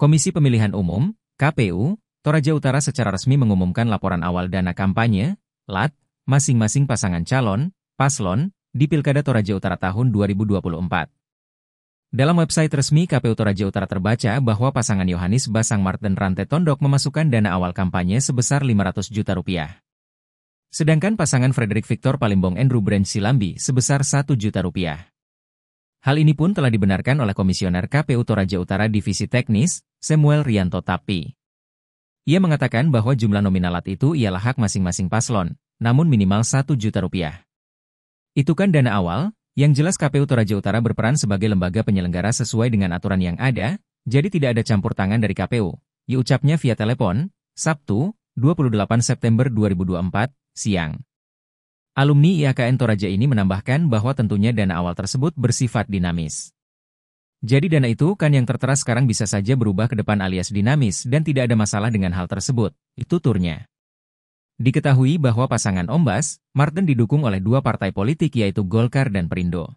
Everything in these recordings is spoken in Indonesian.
Komisi Pemilihan Umum, KPU, Toraja Utara secara resmi mengumumkan laporan awal dana kampanye, LAT, masing-masing pasangan calon, paslon, di Pilkada Toraja Utara tahun 2024. Dalam website resmi KPU Toraja Utara terbaca bahwa pasangan Yohanis Basang Martin Rante Tondok memasukkan dana awal kampanye sebesar 500 juta rupiah. Sedangkan pasangan Frederick Victor Palimbong Andrew Branch Silambi sebesar 1 juta rupiah. Hal ini pun telah dibenarkan oleh Komisioner KPU Toraja Utara Divisi Teknis, Samuel Rianto Tapi. Ia mengatakan bahwa jumlah nominal alat itu ialah hak masing-masing paslon, namun minimal 1 juta rupiah. Itu kan dana awal, yang jelas KPU Toraja Utara berperan sebagai lembaga penyelenggara sesuai dengan aturan yang ada, jadi tidak ada campur tangan dari KPU. Ia ucapnya via telepon, Sabtu, 28 September 2024, siang. Alumni IAKN Toraja ini menambahkan bahwa tentunya dana awal tersebut bersifat dinamis. Jadi dana itu kan yang tertera sekarang bisa saja berubah ke depan alias dinamis dan tidak ada masalah dengan hal tersebut, itu turnya. Diketahui bahwa pasangan Ombas, Martin didukung oleh dua partai politik yaitu Golkar dan Perindo.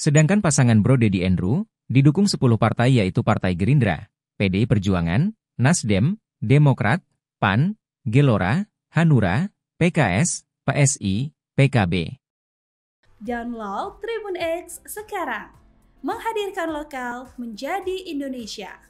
Sedangkan pasangan Bro Dedi Andrew, didukung 10 partai yaitu Partai Gerindra, PD Perjuangan, Nasdem, Demokrat, PAN, Gelora, Hanura, PKS, PSI, PKB. Download Tribun X sekarang. Menghadirkan lokal menjadi Indonesia.